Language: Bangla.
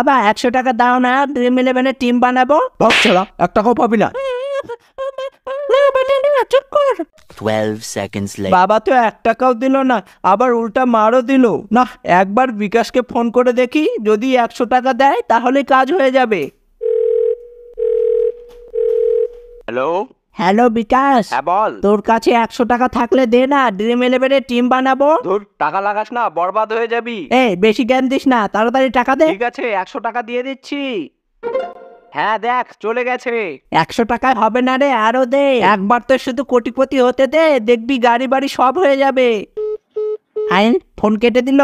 আবার একশো টাকা দাও না ড্রিম ইলেভেনের টিম বানাবো ভাব ছাড়া এক টাকাও পাবি না বাবা তো এক টাকাও দিল না আবার উল্টা মারও দিল না একবার বিকাশকে ফোন করে দেখি যদি একশো টাকা দেয় তাহলে কাজ হয়ে যাবে হ্যালো হ্যালো বিকাশ হ্যাঁ বল তোর কাছে একশো টাকা থাকলে দে না ড্রিম এর টিম বানাবো তোর টাকা লাগাস না বরবাদ হয়ে যাবি এই বেশি জ্ঞান দিস না তাড়াতাড়ি টাকা দে ঠিক আছে একশো টাকা দিয়ে দিচ্ছি হ্যাঁ দেখ চলে গেছে একশো টাকায় হবে না রে আরো দে একবার তো শুধু কোটিপতি হতে দে দেখবি গাড়ি বাড়ি সব হয়ে যাবে আইন ফোন কেটে দিল